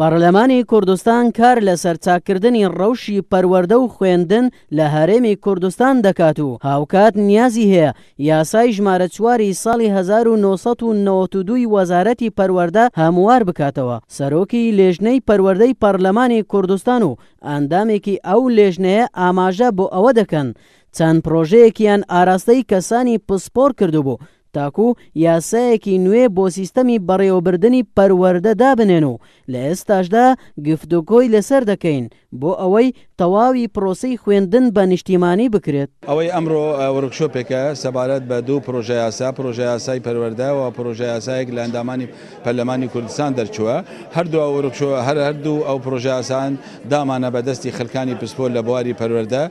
پارلەمانی کوردستان کار لە سەرچاکردنی ڕەوشی پەروەەردە و خوێندن لە هەرێمی کوردستان دەکات و هاوکات نیازی هەیە یاسای ژمارە چواری ساڵی 1992 وەزارەتی پەروەەردە هەموار بکاتەوە سەرۆکی لێژنەی پەروەەردەی پەرلەمانی کوردستان و ئەندامێکی ئەو لێژنەیە ئاماژە بۆ ئەوە دەکەن. چەند پرۆژەیەکیان ئاراستەی کەسانی پسپۆر کردو بوو تاکو یاسایەکی نوێ بۆ سیستەمی بەڕێوەبردننی پەروەەردە دابنێن و لە ئێستاشدا گفتوکۆی لەسەر دەکەین بۆ ئەوەی تەواوی پرۆسی خوێندن بە نیشتیمانی بکرێت ئەوەی ئەمڕۆ وەرگشۆپێکە سەبارەت بە دوو پرۆژە یاسا پرۆژە یاسای پەروەەردەوە پرۆژە یاسایەک لە ئەندامانی پەرلەمانی کوردستان دەرچووە هەردوو وەرگشۆ هەر هەردوو ئەو پرۆژاسان دامانە بەدەستی خلکانی پسپۆل لە بواری پەروەەردە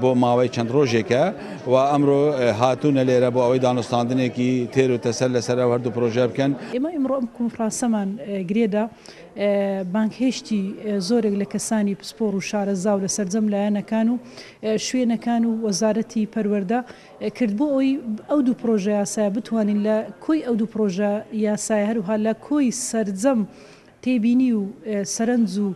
بۆ ماوەی چەند ڕۆژێکە و ئەمڕۆ هاتوونە لێرە بۆ ئەوەی دانوستاندنێکی باسی تێر و تەسەر لەسەر هەردوو پرۆژە بکەن ئێمە ئمڕۆم کنفرانسەمان گرێدا بانک هێشتی زۆرێک لە کەسانی پسپۆر و شارە زاو لە سەررجەم لایەنەکان و شوێنەکان و وەزارەتی پەروەەردە کردبوو ئەوی ئەو دوو پرۆژە یاسایە بتوانین لە کۆی ئەو دوو پرۆژە یاسایە هەروها لە کۆی سەررجەم تێبینی و سەرنج و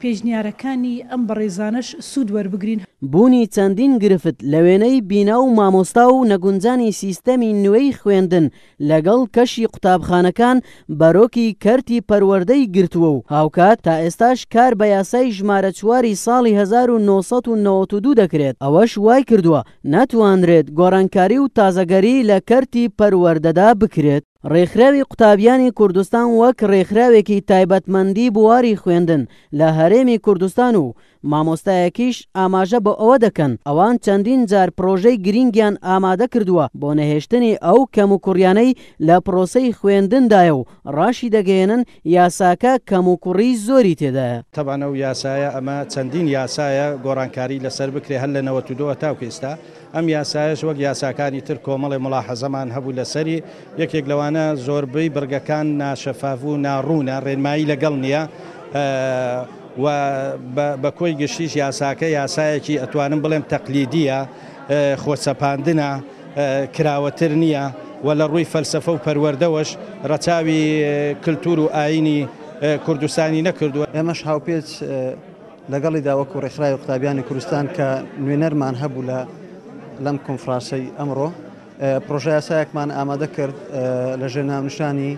پێشنیارەکانی ئەم بەڕێزانش سوود وەربگرین بوونی چەندین گرفت لە وێنەی بینا و مامۆستا و نەگونجانی سیستەمی نوێی خوێندن لەگەڵ کەشی قوتابخانەکان بەرۆکی کەرتی پەروەەردەی گرتووە و هاوکات تا ئێستاش کار بە یاسای ژمارە چواری ساڵی 1992 دەکرێت ئەوەش وای کردووە ناتوانرێت گۆڕانکاری و تازەگەری لە کەرتی پەروەەردەدا بکرێت ڕێکخراوی قوتابیانی کوردستان وەک ڕێکخراوێکی تایبەتمەندی بواری خوێن خوێندن لە هەرێمی کوردستان و مامۆستایەکیش ئاماژە بە ئەوە دەکەن ئەوان چەندین جار پرۆژەی گرینگیان ئامادە کردووە بۆ نەهێشتنی ئەو کەم و کوڕیانەی لە پرۆسەی خوێندندایە و ڕاشی دەگەێنن یاساکە کەم و کوڕی زۆری تێدایە تەبانە و یاسایە ئەمە چەندین یاسایە گۆڕانکاری لەسەر بکرێ هەل لە نەوەتودۆوە تاوکە ئێستا ئەم یاسایش وەک یاساکانی تر کۆمەڵی مڵاحەزەمان هەبوو لەسەری یەکێک لەوانە زۆربەی بەرگەکان ناشەفااو و ناڕوونە ڕێنمایی لەگەڵ نییە بە کۆی گشتیش یاساکە یاسایەکی ئەتوانم بڵێم تەقلیدیە خۆچەپاندنە کراوەتر نییە و لە ڕووی فەلسفە و پەروەردەوەش ڕەچاوی کللتور و ئاینی کوردستانی نەکردووە ئێمەش هاوپێچ لەگەڵی داوەکو ڕێکخرای قوتابیانی کوردستان کە نوێنەرمان هەبوو لە لەم کۆنفرانسەی ئەمڕۆ پرۆژە یاسایەکمان ئامادە کرد لە ژێنامنشانی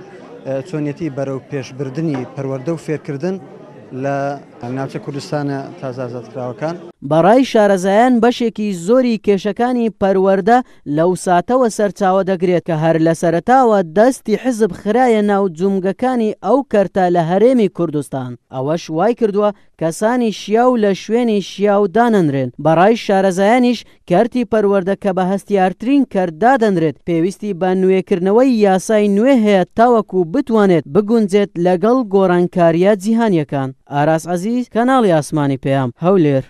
چۆنیەتی بەرەو پێشبردننی پەروەەردە و فێرکردن لە ناوچە کوردستانە تازازادکراوەکان بەڕای شارەزایان بەشێکی زۆری کێشەکانی پەروەەردە لەو ساتەوە سەرچاوە دەگرێت کە هەر لە سەرتاوە دەستی حزب خراە ناو جومگەکانی ئەو کەرتە لە هەرێمی کوردستان ئەوەش وای کردووە کەسانی شیاو لە شوێنی شیاو داننرێن بەڕای شارەزایانیش کەرتی پەروەەردە کە بە هەستیارترین کەردادەنرێت پێویستی بە نوێکردنەوەی یاسای نوێ هەیە تاوەکو بتوانێت بگونجێت لەگەڵ گۆڕانکاریە جیهانیەکان ئاراس عزیز کەناڵی ئاسمانی پێیام هەولێر